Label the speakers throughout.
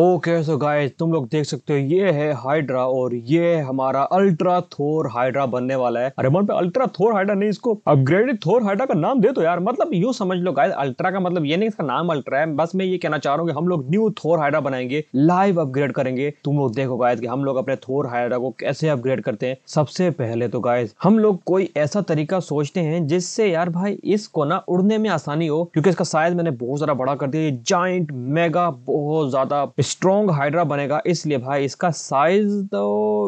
Speaker 1: okay so guys तुम लोग देख सकते हो ये है हाइड्रा और ये हमारा अल्ट्रा थोर हाइड्रा बनने वाला है अरे मन पे अल्ट्रा थोर हाइड्रा नहीं इसको अपग्रेडेड थोर हाइड्रा का नाम दे दो यार मतलब यू समझ लो गाइस अल्ट्रा का मतलब ये नहीं इसका नाम अल्ट्रा है बस मैं ये कहना चाह रहा हूँ हम लोग न्यू थोर हाइड्रा बनाएंगे लाइव अपग्रेड करेंगे तुम लोग देखो गायस की हम लोग अपने थोर हाइड्रा को कैसे अपग्रेड करते हैं सबसे पहले तो गायस हम लोग कोई ऐसा तरीका सोचते हैं जिससे यार भाई इसको ना उड़ने में आसानी हो क्योंकि इसका साइज मैंने बहुत ज्यादा बड़ा कर दिया ये जॉइंट मेगा बहुत ज्यादा स्ट्रॉन्ग हाइड्रा बनेगा इसलिए भाई इसका साइज तो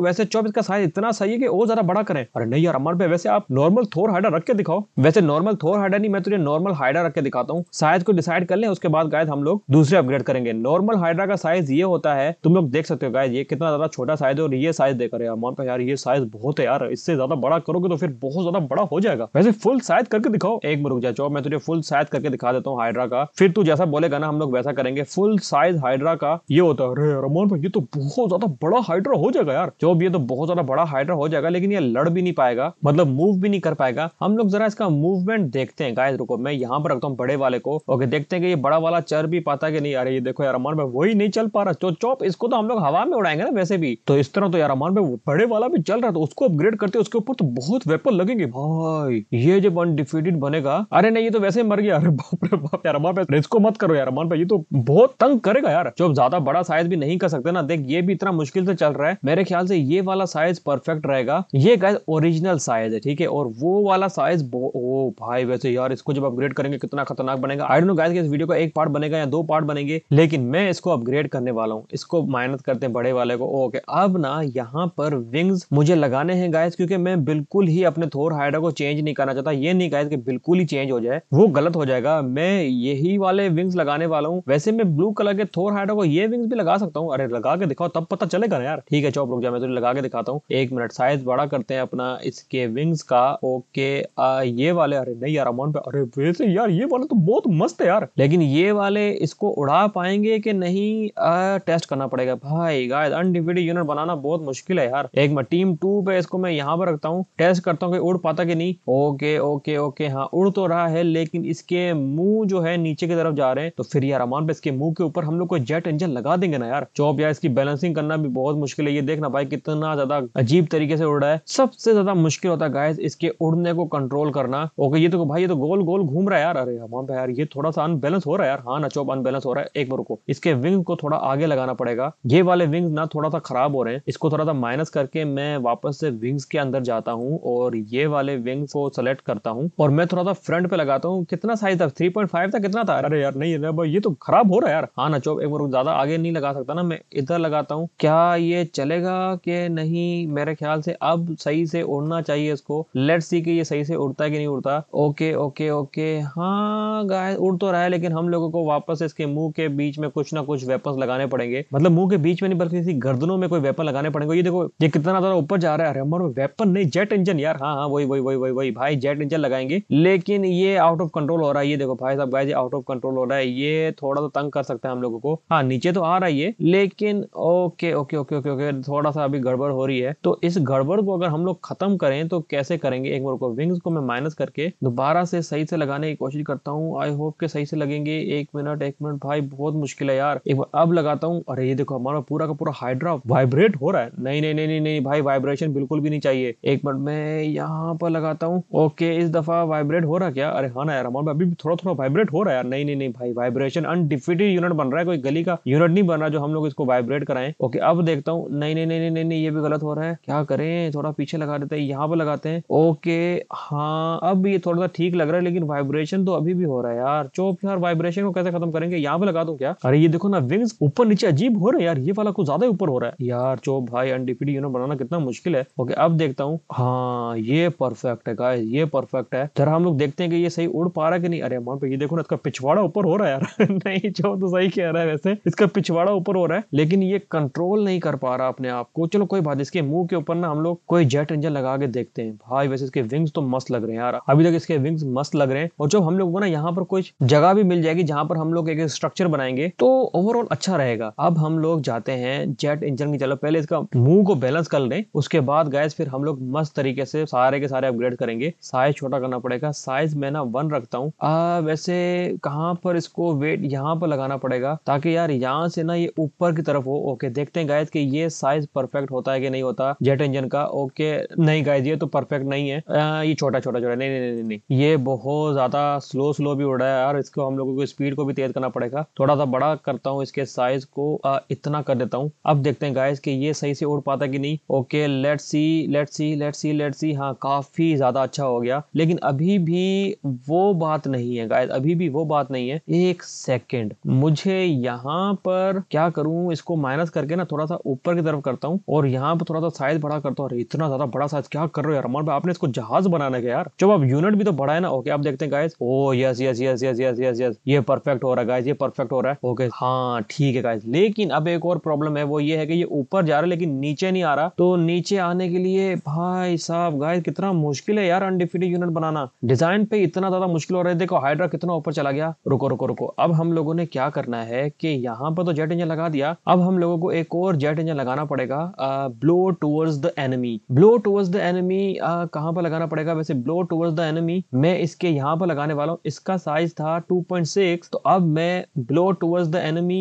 Speaker 1: वैसे चौबीस का साइज इतना सही है कि और ज्यादा बड़ा करें अरे नहीं यार अमर पे वैसे आप नॉर्मल थोर हाइड्रा रख के दिखाओ वैसे नॉर्मल थोर हाइड्रा नहीं मैं तुझे नॉर्मल हाइड्रा रख के दिखाता हूँ साइज को डिसाइड कर ले उसके बाद गायद हम लोग दूसरे अपग्रेड करेंगे नॉर्मल हाइड्रा का साइज ये होता है तुम लोग देख सकते हो गायद ये कितना ज्यादा छोटा साइज है और ये साइज देख रहे अमर पे यार ये साइज बहुत है यार इससे ज्यादा बड़ा करोगे तो फिर बहुत ज्यादा बड़ा हो जाएगा वैसे फुल साइज करके दिखाओ एक में रुक चौब मैं तुझे फुल साइज करके दिखा देता हूँ हाइड्रा का फिर तू जैसा बोलेगा ना हम लोग वैसा करेंगे फुल साइज हाइड्रा का ये होता है अरे रमन भाई ये तो बहुत ज्यादा बड़ा हाइड्रा हो जाएगा यार जो ये तो बहुत ज्यादा बड़ा हाइड्रा हो जाएगा लेकिन ये लड़ भी नहीं पाएगा मतलब मूव भी नहीं कर पाएगा हम लोग जरा इसका मूवमेंट देखते हैं गाय रुको मैं यहाँ पर रखता हूँ बड़े वाले को ओके देखते हैं कि ये बड़ा वाला चर भी पाता कि नहीं अरे ये देखो यार रमान भाई वही नहीं चल पा रहा तो चौप इसको तो हम लोग हवा में उड़ाएंगे ना वैसे भी तो इस तरह तो यार रमान भाई बड़े वाला भी चल रहा था तो उसको अपग्रेड करते उसके ऊपर तो बहुत वेपन लगेंगे भाई ये जब अनडिफिटेड बनेगा अरे नहीं ये तो वैसे मर गया अरे बाप रे बाप यार रमान भाई इसको मत करो यार रमान भाई ये तो बहुत तंग करेगा यार जब ज्यादा बड़ा साइज भी नहीं कर सकते ना देख ये भी इतना मुश्किल से चल रहा है मेरे ख्याल से ये वाला साइज परफेक्ट रहेगा ये गाइज ओरिजिनल साइज है ठीक है और वो वाला साइज ओ भाई वैसे यार इसको जब अपग्रेड करेंगे कितना खतरनाक बनेगा आई डोट नो गाइज इस वीडियो का एक पार्ट बनेगा या दो पार्ट बनेंगे लेकिन मैं इसको अपग्रेड करने वाला हूँ इसको मेहनत करते हैं बड़े वाले को ओके अब ना यहाँ पर विंग्स मुझे लगाने हैं गाइज क्योंकि मैं बिल्कुल ही अपने थोर हाइडा को चेंज नहीं करना चाहता ये नहीं गाइज कि बिल्कुल ही चेंज हो जाए वो गलत हो जाएगा मैं यही वाले विंग्स लगाने वाला हूँ वैसे मैं ब्लू कलर के थोर हाइडा को ये विंग्स भी लगा सकता हूँ अरे लगा के दिखाओ तब पता चलेगा ना यार ठीक है चौप रुक जाए मैं तुझे लगा के दिखाता हूँ एक मिनट साइज बड़ा करते हैं अपना इसके विंग्स का ओके आ, ये वाले अरे नहीं यार अमाउंट पे अरे वैसे यार ये वाले तो बहुत मस्त है यार लेकिन ये वाले इसको उड़ा पाएंगे कि नहीं आ, टेस्ट करना पड़ेगा भाई गाइस अनडिविडेड यूनिट बनाना बहुत मुश्किल है यार एक मैं टीम टू पे इसको मैं यहाँ पर रखता हूँ टेस्ट करता हूँ कि उड़ पाता कि नहीं ओके ओके ओके हाँ उड़ तो रहा है लेकिन इसके मुंह जो है नीचे की तरफ जा रहे हैं तो फिर यार अमाउंट पे इसके मुंह के ऊपर हम लोग को जेट इंजन इंजेक्शन लगा देंगे ना यार चौप या इसकी बैलेंसिंग करना भी बहुत मुश्किल है ये देखना भाई कितना ज्यादा अजीब तरीके से उड़ रहा है सबसे ज्यादा मुश्किल होता है गायस इसके उड़ने को कंट्रोल करना ओके ये तो भाई ये तो गोल गोल घूम रहा है यार अरे हम हाँ यार ये थोड़ा सा अनबैलेंस हो रहा है यार हाँ ना चौप अनबैलेंस हो रहा है एक बार को इसके विंग को थोड़ा आगे लगाना पड़ेगा ये वाले विंग ना थोड़ा सा खराब हो रहे हैं इसको थोड़ा सा माइनस करके मैं वापस से विंग्स के अंदर जाता हूँ और ये वाले विंग्स को सेलेक्ट करता हूँ और मैं थोड़ा सा फ्रंट पे लगाता हूँ कितना साइज था 3.5 था कितना था अरे यार नहीं ये तो खराब हो रहा है यार हाँ ना चौप एक बार ज्यादा आगे नहीं लगा सकता ना मैं इधर लगाता हूँ क्या ये चलेगा कि नहीं मेरे ख्याल से अब सही से उड़ना चाहिए इसको लेट सी कि ये सही से उड़ता है कि नहीं उड़ता ओके ओके ओके हाँ गाय उड़ तो रहा है लेकिन हम लोगों को वापस इसके मुंह के बीच में कुछ ना कुछ वेपन लगाने पड़ेंगे मतलब मुंह के बीच में नहीं बल्कि किसी गर्दनों में कोई वेपन लगाने पड़ेंगे ये देखो ये कितना ज्यादा ऊपर जा रहा है हमारे वेपन नहीं जेट इंजन यार हाँ हाँ वही वही वही वही वही भाई जेट इंजन लगाएंगे लेकिन ये आउट ऑफ कंट्रोल हो रहा है ये देखो भाई साहब गाय आउट ऑफ कंट्रोल हो रहा है ये थोड़ा सा तो तंग कर सकते हैं हम लोगों को हाँ नीचे नीचे तो आ रही है लेकिन okay okay okay okay okay थोड़ा सा अभी गड़बड़ हो रही है तो इस गड़बड़ को अगर हम लोग खत्म करें तो कैसे करेंगे एक बार को विंग्स को मैं माइनस करके दोबारा से सही से लगाने की कोशिश करता हूँ आई होप के सही से लगेंगे एक मिनट एक मिनट भाई बहुत मुश्किल है यार एक अब लगाता हूँ अरे ये देखो हमारा पूरा का पूरा हाइड्रा वाइब्रेट हो रहा है नहीं नहीं नहीं नहीं नहीं भाई वाइब्रेशन बिल्कुल भी नहीं चाहिए एक मिनट मैं यहाँ पर लगाता हूँ ओके इस दफा वाइब्रेट हो रहा क्या अरे हाँ ना यार हमारे अभी थोड़ा थोड़ा वाइब्रेट हो रहा है यार नहीं नहीं नहीं भाई वाइब्रेशन अनडिफिटेड यूनिट बन रहा है कोई गली का यूनिट नहीं बन रहा जो हम लोग इसको वाइब्रेट कराएं ओके अब देखता हूँ नहीं नहीं नहीं नहीं नहीं ये भी गलत हो रहा है क्या करें थोड़ा पीछे लगा देते हैं यहाँ पर लगाते हैं ओके हाँ अब ये थोड़ा सा ठीक लग रहा है लेकिन वाइब्रेशन तो अभी भी हो रहा है यार चौप यार वाइब्रेशन को कैसे खत्म करेंगे यहाँ पे लगा दो क्या अरे ये देखो ना विंग्स ऊपर नीचे अजीब हो रहा है यार ये वाला कुछ ज्यादा ऊपर हो रहा है यार चौप भाई अनडिफिड यूनिट बनाना कितना मुश्किल है ओके अब देखता हूँ हाँ ये परफेक्ट है गाइस ये परफेक्ट है जरा हम लोग देखते हैं कि ये सही उड़ पा रहा है कि नहीं अरे मां पे ये देखो ना इसका पिछवाड़ा ऊपर हो रहा है यार नहीं चो तो सही कह रहा है वैसे इसका इसका पिछवाड़ा ऊपर हो रहा है लेकिन ये कंट्रोल नहीं कर पा रहा अपने आप को चलो कोई बात इसके मुंह के ऊपर ना हम लोग कोई जेट इंजन लगा के देखते हैं भाई वैसे इसके विंग्स तो मस्त लग रहे हैं यार अभी तक इसके विंग्स मस्त लग रहे हैं और जब हम लोग को ना यहाँ पर कुछ जगह भी मिल जाएगी जहाँ पर हम लोग एक स्ट्रक्चर बनाएंगे तो ओवरऑल अच्छा रहेगा अब हम लोग जाते हैं जेट इंजन की चलो पहले इसका मुंह को बैलेंस कर लें उसके बाद गैस फिर हम लोग मस्त तरीके से सारे के सारे अपग्रेड करेंगे साइज छोटा करना पड़ेगा साइज मैं ना वन रखता हूँ वैसे कहाँ पर इसको वेट यहाँ पर लगाना पड़ेगा ताकि यार यहाँ यहाँ से ना ये ऊपर की तरफ हो ओके देखते हैं गायद कि ये साइज परफेक्ट होता है कि नहीं होता जेट इंजन का ओके नहीं गायद ये तो परफेक्ट नहीं है आ, ये छोटा छोटा छोटा नहीं नहीं नहीं नहीं ये बहुत ज्यादा स्लो स्लो भी उड़ा है यार इसको हम लोगों को स्पीड को भी तेज करना पड़ेगा थोड़ा सा बड़ा करता हूँ इसके साइज को आ, इतना कर देता हूँ अब देखते हैं गायज की ये सही से उड़ पाता कि नहीं okay let see let see let see let see हाँ काफी ज्यादा अच्छा हो गया लेकिन अभी भी वो बात नहीं है गायद अभी भी वो बात नहीं है एक सेकेंड मुझे यहाँ पर क्या करूं इसको माइनस करके ना थोड़ा सा ऊपर की तरफ करता हूँ और यहाँ पर थोड़ा सा साइज बड़ा करता हूँ इतना ज्यादा बड़ा साइज क्या कर रहे हो यार आपने इसको जहाज बनाने का यार जब आप यूनिट भी तो बड़ा है ना ओके आप देखते हैं guys oh yes yes yes yes yes yes yes ये परफेक्ट हो रहा है गाइज ये परफेक्ट हो रहा है ओके हाँ ठीक है गाइज लेकिन अब एक और प्रॉब्लम है वो ये है कि ये ऊपर जा रहा है लेकिन नीचे नहीं आ रहा तो नीचे आने के लिए भाई साहब गाइज कितना मुश्किल है यार अनडिफिटेड यूनिट बनाना डिजाइन पे इतना ज्यादा मुश्किल हो रहा है देखो हाइड्रा कितना ऊपर चला गया रुको रुको रुको अब हम लोगों ने क्या करना है कि यहाँ यहाँ पर तो जेट इंजन लगा दिया अब हम लोगों को एक और जेट इंजन लगाना पड़ेगा blow towards the enemy blow towards the enemy कहाँ पर लगाना पड़ेगा वैसे ब्लो टूवर्स द एनिमी मैं इसके यहाँ पर लगाने वाला हूँ इसका साइज था 2.6 तो अब मैं ब्लो टूवर्स द एनिमी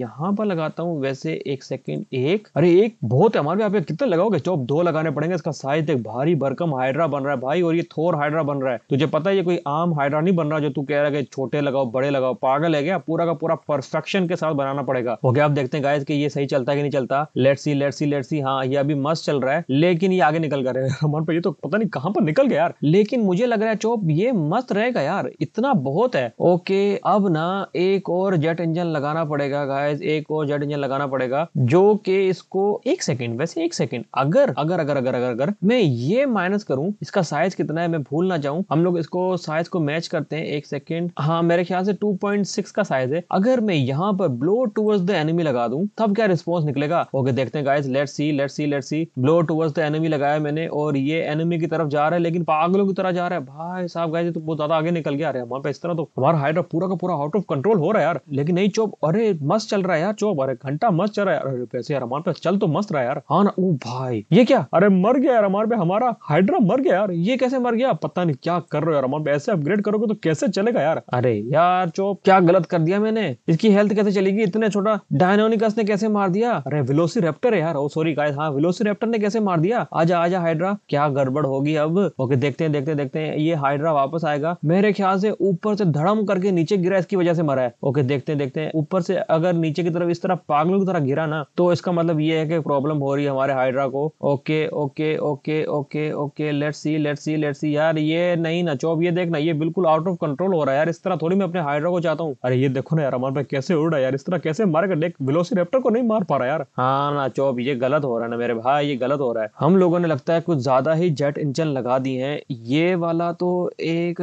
Speaker 1: यहाँ पर लगाता हूँ वैसे एक सेकेंड एक अरे एक बहुत है हमारे यहाँ पे कितने लगाओगे चौब दो लगाने पड़ेंगे इसका साइज एक भारी भरकम हाइड्रा बन रहा है भाई और ये थोर हाइड्रा बन रहा है तुझे पता है ये कोई आम हाइड्रा नहीं बन रहा जो तू कह रहा है छोटे लगाओ बड़े लगाओ पागल है क्या पूरा का पूरा परफेक्शन के साथ बनाना पड़ेगा ओके okay, अब देखते हैं गाइस कि ये सही चलता है कि नहीं चलता let see let see let see हाँ ये अभी मस्त चल रहा है लेकिन ये आगे निकल कर रमन पर ये तो पता नहीं कहाँ पर निकल गया यार लेकिन मुझे लग रहा है चोप ये मस्त रहेगा यार इतना बहुत है ओके अब ना एक और जेट इंजन लगाना पड़ेगा गायस एक और जेट इंजन लगाना पड़ेगा जो कि इसको एक सेकेंड वैसे एक सेकेंड अगर अगर अगर अगर अगर अगर मैं ये माइनस करूं इसका साइज कितना है मैं भूल ना जाऊं हम लोग इसको साइज को मैच करते हैं एक सेकेंड हाँ मेरे ख्याल से 2.6 का साइज है अगर मैं यहाँ पर ब्लो टूवर्ड्स द एनिमी लगा दूं तब क्या रिस्पॉन्स निकलेगा ओके देखते हैं guys let see let see let see blow towards the enemy लगाया मैंने और ये एनिमी की तरफ जा रहा है लेकिन पागलों की तरह जा रहा है भाई साहब गाइस तो बहुत ज्यादा आगे निकल गया अरे हमारे इस तरह तो हमारा हाइड्रा पूरा का पूरा आउट ऑफ कंट्रोल हो रहा है यार लेकिन नहीं चौप अरे मस्त चल रहा है यार चौप अरे घंटा मस्त चल रहा है अरे पैसे यार हमारे पास चल तो मस्त रहा है यार हाँ ना ओ भाई ये क्या अरे मर गया यार हमारे पे हमारा हाइड्रा मर गया यार ये कैसे मर गया पता नहीं क्या कर रहे हो यार हमारे ऐसे अपग्रेड करोगे तो कैसे चलेगा यार अरे यार चौप क्या गलत कर दिया मैंने इसकी हेल्थ कैसे चलेगी इतने छोटा डायनोनिकस ने कैसे मार दिया अरे विलोसी रेप्टर है यार ओ सॉरी गाइस हाँ विलोसी रेप्टर ने कैसे मार दिया आजा आजा हाइड्रा क्या गड़बड़ होगी अब ओके देखते हैं देखते हैं देखते हैं ये हाइड्रा वापस आएगा मेरे ख्याल से ऊपर से धड़म करके नीचे गिरा इसकी वजह से मरा है ओके देखते हैं देखते हैं ऊपर से अगर नीचे की तरफ इस तरह पागलों की तरह गिरा ना तो इसका मतलब ये है कि प्रॉब्लम हो रही है हमारे हाइड्रा को okay okay okay okay okay let see let see let see यार ये नहीं ना चौब ये देखना ये बिल्कुल आउट ऑफ कंट्रोल हो रहा है यार इस तरह थोड़ी मैं अपने हाइड्रा को चाहता हूँ अरे ये देखो ना यार हमारे पे कैसे उड़ रहा है यार इस तरह कैसे मारेगा डेक वेलोसिराप्टर को नहीं मार पा रहा यार हाँ ना चौब ये गलत हो रहा है ना मेरे भाई ये गलत हो रहा है हम लोगों ने लगता है कुछ ज्यादा ही जेट इंजन लगा दी है ये वाला तो एक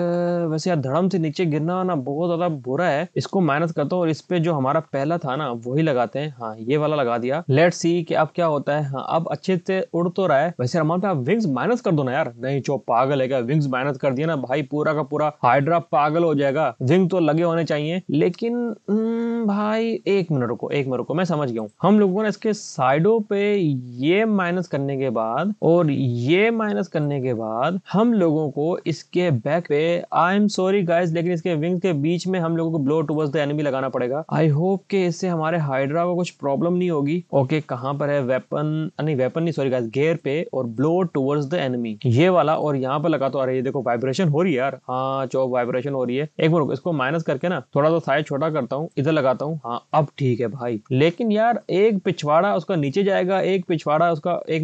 Speaker 1: वैसे यार धड़म से नीचे गिरना ना बहुत ज्यादा बुरा है इसको माइनस करता हूँ और इस पे जो हमारा पहला था ना वही लगाते हैं हाँ ये वाला लगा दिया लेट सी कि अब क्या होता है हाँ अब अच्छे से उड़ तो रहा है वैसे रमान आप विंग्स माइनस कर दो ना यार नहीं चो पागल है क्या विंग्स माइनस कर दिया ना भाई पूरा का पूरा हाइड्रा पागल हो जाएगा विंग तो लगे होने चाहिए लेकिन हम्म, भाई भाई एक मिनट रुको एक मिनट रुको मैं समझ गया हूँ हम लोगों ने इसके साइडों पे ये माइनस करने के बाद और ये माइनस करने के बाद हम लोगों को इसके बैक पे आई एम सॉरी गाइज लेकिन इसके विंग के बीच में हम लोगों को ब्लो टूवर्ड्स द एनिमी लगाना पड़ेगा आई होप के इससे हमारे हाइड्रा को कुछ प्रॉब्लम नहीं होगी ओके कहाँ पर है वेपन नहीं वेपन नहीं सॉरी गाइज गेयर पे और ब्लो टूवर्स द एनिमी ये वाला और यहाँ पर लगा तो अरे ये देखो वाइब्रेशन हो रही है यार हाँ चौक वाइब्रेशन हो रही है एक मिनट इसको माइनस करके ना थोड़ा सा साइज छोटा करता हूँ इधर लगाता हूँ हाँ अब ठीक है भाई लेकिन यार एक पिछवाड़ा उसका नीचे जाएगा एक पिछवाड़ा उसका एक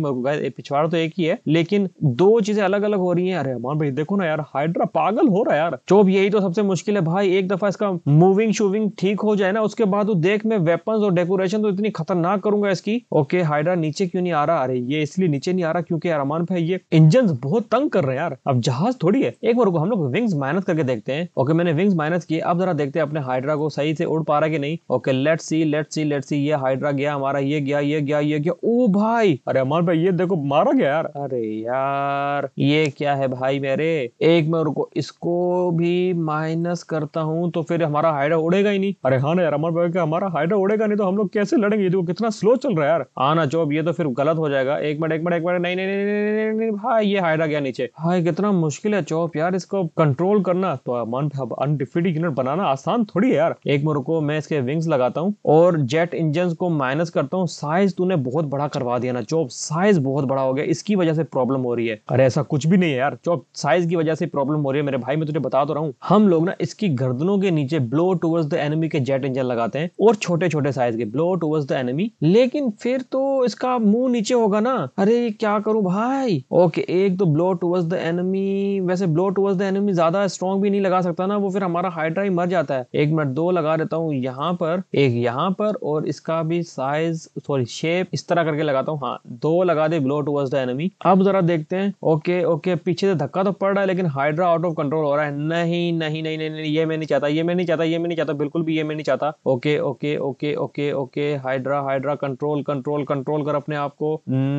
Speaker 1: पिछवाड़ा तो एक ही है लेकिन दो चीजें अलग अलग हो रही है अरे अमान भाई देखो ना यार हाइड्रा पागल हो रहा है यार चोप यही तो सबसे मुश्किल है भाई एक दफा इसका मूविंग शूविंग ठीक हो जाए ना उसके बाद तो देख मैं वेपन और डेकोरेशन तो इतनी खतरनाक करूंगा इसकी ओके हाइड्रा नीचे क्यों नहीं आ रहा अरे ये इसलिए नीचे नहीं आ रहा क्योंकि यार अमान भाई ये इंजन बहुत तंग कर रहे हैं यार अब जहाज थोड़ी है एक बार हम लोग विंग्स माइनस करके देखते हैं ओके मैंने विंग्स माइनस किए अब जरा देखते हैं अपने हाइड्रा को सही से उड़ पा रहा है कि नहीं okay let see let see let see ये हाइड्रा गया हमारा ये गया ये गया ये गया ओ भाई अरे अमर भाई ये देखो मारा गया यार अरे यार ये क्या है भाई मेरे एक मैं रुको इसको भी माइनस करता हूँ तो फिर हमारा हाइड्रा उड़ेगा ही नहीं अरे हाँ ना यार अमर भाई हमारा हाइड्रा उड़ेगा नहीं तो हम लोग कैसे लड़ेंगे देखो कितना स्लो चल रहा है यार आना हाँ चोब ये तो फिर गलत हो जाएगा एक मिनट एक मिनट एक मिनट नहीं नहीं नहीं नहीं भाई ये हाइड्रा गया नीचे भाई कितना मुश्किल है चौप यार इसको कंट्रोल करना तो अमन अनडिफिटेड यूनिट बनाना आसान थोड़ी है यार एक मैं रुको मैं इसके विंग स्प्रिंग्स लगाता हूँ और जेट इंजन को माइनस करता हूँ साइज तूने बहुत बड़ा करवा दिया ना चौब साइज बहुत बड़ा हो गया इसकी वजह से प्रॉब्लम हो रही है अरे ऐसा कुछ भी नहीं है यार चौब साइज की वजह से प्रॉब्लम हो रही है मेरे भाई मैं तुझे बता तो रहा हूँ हम लोग ना इसकी गर्दनों के नीचे ब्लो टूवर्स द एनमी के जेट इंजन लगाते हैं और छोटे छोटे साइज के ब्लो टूवर्स द एनमी लेकिन फिर तो इसका मुंह नीचे होगा ना अरे क्या करूं भाई ओके एक तो ब्लो टूवर्स द एनमी वैसे ब्लो टूवर्स द एनमी ज्यादा स्ट्रॉन्ग भी नहीं लगा सकता ना वो फिर हमारा हाइड्रा ही मर जाता है एक मिनट दो लगा देता हूँ यहाँ पर पर एक यहाँ पर और इसका भी साइज सॉरी शेप इस तरह करके लगाता हूँ हाँ दो लगा दे ब्लो टूवर्स द एनमी अब जरा देखते हैं ओके ओके पीछे से धक्का तो पड़ रहा है लेकिन हाइड्रा आउट ऑफ कंट्रोल हो रहा है नहीं नहीं नहीं नहीं, नहीं ये मैं नहीं चाहता ये मैं नहीं चाहता ये मैं नहीं चाहता बिल्कुल भी ये मैं नहीं चाहता okay okay okay okay okay Hydra Hydra control control control कर अपने आप को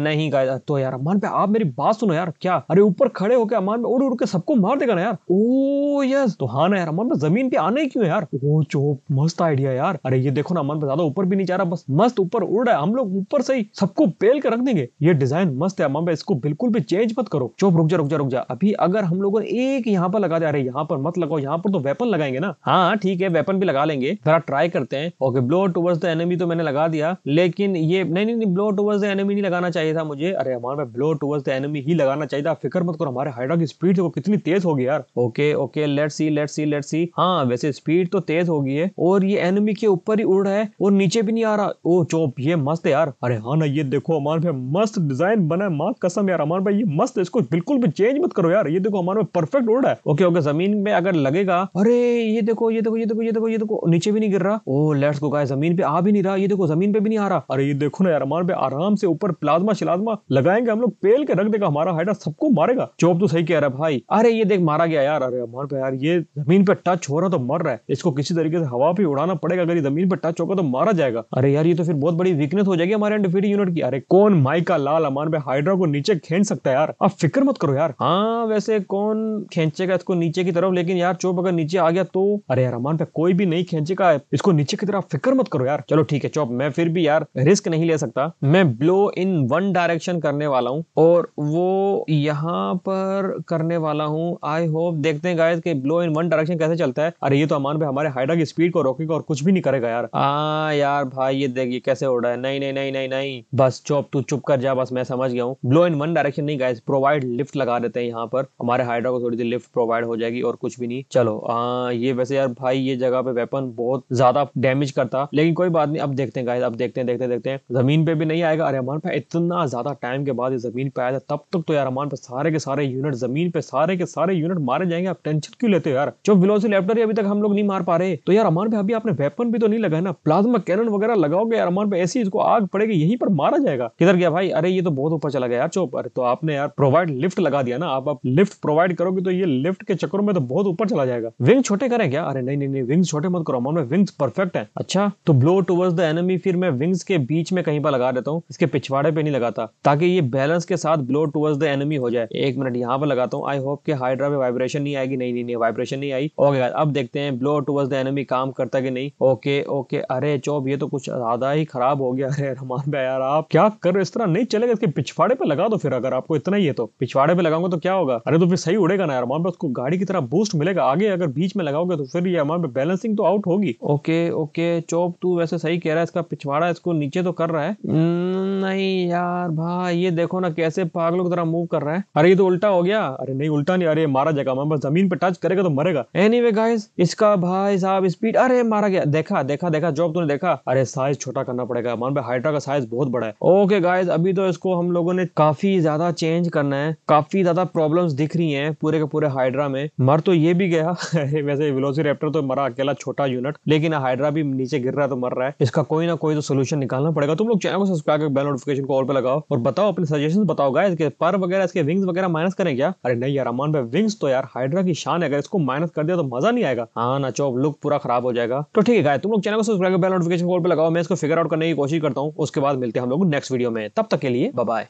Speaker 1: नहीं गाय तो यार अमान पे आप मेरी बात सुनो यार क्या अरे ऊपर खड़े होकर अमान पे उड़ उड़ के सबको मार देगा ना यार ओ oh, यस तो हाँ ना यार अमान पे जमीन पे आने क्यों यार ओ oh, चो मस्त आइडिया यार ऊपर अरे ये देखो ना अमन ज्यादा ऊपर भी नहीं जा रहा बस मस्त ऊपर उड़ रहा है हम लोग ऊपर से ही सबको पेल कर रख देंगे ये डिजाइन मस्त है अमन भाई इसको बिल्कुल भी चेंज मत करो चुप रुक जा रुक जा रुक जा अभी अगर हम लोगों ने एक यहाँ पर लगा दिया अरे यहाँ पर मत लगाओ यहाँ पर तो वेपन लगाएंगे ना हाँ ठीक है वेपन भी लगा लेंगे जरा ट्राई करते हैं okay blow towards the enemy तो मैंने लगा दिया लेकिन ये नहीं नहीं ब्लो टूवर्स द एनिमी नहीं लगाना चाहिए था मुझे अरे हमारे ब्लो टूवर्स द एनिमी ही लगाना चाहिए था फिक्र मत करो हमारे हाइड्रा की स्पीड देखो कितनी तेज होगी यार okay okay let see let see let see हाँ वैसे स्पीड तो तेज होगी है और ये एनिमी के के ऊपर ही उड़ रहा है और नीचे भी नहीं आ रहा ओ चौप ये मस्त है यार अरे हाँ ना ये देखो अमान भाई मस्त डिजाइन बना है माँ कसम यार अमान भाई ये मस्त है इसको बिल्कुल भी चेंज मत करो यार ये देखो अमान भाई परफेक्ट उड़ रहा है ओके ओके जमीन में अगर लगेगा अरे ये देखो ये देखो ये देखो ये देखो ये देखो नीचे भी नहीं गिर रहा ओ लेट्स गो गाइस जमीन पे आ भी नहीं रहा ये देखो जमीन पे भी नहीं आ रहा अरे ये देखो ना यार अमान भाई आराम से ऊपर प्लाज्मा शिलाज्मा लगाएंगे हम लोग पेल के रख देगा हमारा हाइडा सबको मारेगा चौप तो सही कह रहा है भाई अरे ये देख मारा गया यार अरे अमान भाई यार ये जमीन पे टच हो रहा तो मर रहा है इसको किसी तरीके से हवा भी उड़ाना पड़ेगा अगर हमारी जमीन पर टच होगा तो मारा जाएगा अरे यार ये तो फिर बहुत बड़ी वीकनेस हो जाएगी हमारे अनडिफीटेड यूनिट की अरे कौन माइका लाल अमान पे हाइड्रा को नीचे खींच सकता है यार अब फिक्र मत करो यार हाँ वैसे कौन खेचेगा इसको नीचे की तरफ लेकिन यार चौप अगर नीचे आ गया तो अरे यार अमान पे कोई भी नहीं खेचेगा इसको नीचे की तरफ फिक्र मत करो यार चलो ठीक है चौप मैं फिर भी यार रिस्क नहीं ले सकता मैं ब्लो इन वन डायरेक्शन करने वाला हूँ और वो यहाँ पर करने वाला हूँ आई होप देखते हैं गाइस कि ब्लो इन वन डायरेक्शन कैसे चलता है अरे ये तो अमान पे हमारे हाइड्रा की स्पीड को रोकेगा और कुछ भी नहीं करेगा यार हाँ यार भाई ये देख ये कैसे हो रहा है नहीं नहीं नहीं नहीं नहीं बस चुप तू चुप कर जा बस मैं समझ गया हूँ ब्लो इन वन डायरेक्शन नहीं गाइस प्रोवाइड लिफ्ट लगा देते हैं यहाँ पर हमारे हाइड्रा को थोड़ी सी लिफ्ट प्रोवाइड हो जाएगी और कुछ भी नहीं चलो हाँ ये वैसे यार भाई ये जगह पे वेपन बहुत ज्यादा डैमेज करता लेकिन कोई बात नहीं अब देखते हैं गाइस अब देखते हैं देखते देखते हैं जमीन पे भी नहीं आएगा अरे हमारे भाई इतना ज्यादा टाइम के बाद जमीन पे आया था तब तक तो यार हमारे पे सारे के सारे यूनिट जमीन पे सारे के सारे यूनिट मारे जाएंगे आप टेंशन क्यों लेते हो यार जो विलोसिलेप्टर अभी तक हम लोग नहीं मार पा रहे तो यार हमारे पे अभी आपने वेपन भी तो नहीं लगा ना प्लाज्मा कैनन वगैरह लगाओगे अरमान पे ऐसी इसको आग पड़ेगी यहीं पर मारा जाएगा किधर गया भाई अरे ये तो बहुत ऊपर चला गया यार चौप अरे तो आपने यार प्रोवाइड लिफ्ट लगा दिया ना आप अब लिफ्ट प्रोवाइड करोगे तो ये लिफ्ट के चक्कर में तो बहुत ऊपर चला जाएगा विंग छोटे करें क्या अरे नहीं नहीं विंग्स छोटे मत करो अमान विंग्स परफेक्ट है अच्छा तो ब्लो टूवर्स द एनमी फिर मैं विंग्स के बीच में कहीं पर लगा देता हूँ इसके पिछवाड़े पे नहीं लगाता ताकि ये बैलेंस के साथ ब्लो टूवर्स द एनमी हो जाए एक मिनट यहाँ पर लगाता हूँ आई होप के हाइड्रा में वाइब्रेशन नहीं आएगी नहीं नहीं वाइब्रेशन नहीं आई ओके अब देखते हैं ब्लो टूवर्स द एनमी काम करता कि नहीं ओके ओके ओके अरे चौब ये तो कुछ ज़्यादा ही ख़राब हो गया अरे रहमान भाई यार आप क्या कर रहे इस तरह नहीं चलेगा इसके पिछवाड़े पे लगा दो फिर अगर आपको इतना ही है तो पिछवाड़े पे लगाऊंगा तो क्या होगा अरे तो फिर सही उड़ेगा ना रहमान भाई उसको गाड़ी की तरह बूस्ट मिलेगा आगे अगर बीच में लगाओगे तो फिर ये रहमान बैलेंसिंग तो आउट होगी ओके ओके चौब तू वैसे सही कह रहा है इसका पिछवाड़ा इसको नीचे तो कर रहा है हम्म, नहीं यार भाई ये देखो ना कैसे पागलों की तरह मूव कर रहा है अरे ये तो उल्टा हो गया अरे नहीं उल्टा नहीं अरे मारा जाएगा हमारे जमीन पे टच करेगा तो मरेगा एनी वे गाइज इसका भाई साहब स्पीड अरे मारा गया देख देखा देखा देखा जॉब तूने देखा अरे साइज छोटा करना पड़ेगा मान भाई हाइड्रा का साइज बहुत बड़ा है ओके गाइज अभी तो इसको हम लोगों ने काफी ज्यादा चेंज करना है काफी ज्यादा प्रॉब्लम दिख रही है पूरे के पूरे हाइड्रा में मर तो ये भी गया वैसे विलोसी रेप्टर तो मरा अकेला छोटा यूनिट लेकिन हाइड्रा भी नीचे गिर रहा है तो मर रहा है इसका कोई ना कोई तो सोल्यूशन निकालना पड़ेगा तुम लोग चैनल को सब्सक्राइब कर बेल नोटिफिकेशन को ऑल पे लगाओ और बताओ अपने सजेशन बताओ गाइज के पर वगैरह इसके विंग्स वगैरह माइनस करें क्या अरे नहीं यार अमान भाई विंग्स तो यार हाइड्रा की शान है अगर इसको माइनस कर दिया तो मजा नहीं आएगा हाँ ना चौब लुक पूरा खराब हो जाएगा तो ठीक है है तुम लोग चैनल को सब्सक्राइब बेल नोटिफिकेशन कॉल पर लगाओ मैं इसको फिगर आउट करने की कोशिश करता हूँ उसके बाद मिलते हैं हम लोग नेक्स्ट वीडियो में तब तक के लिए बाय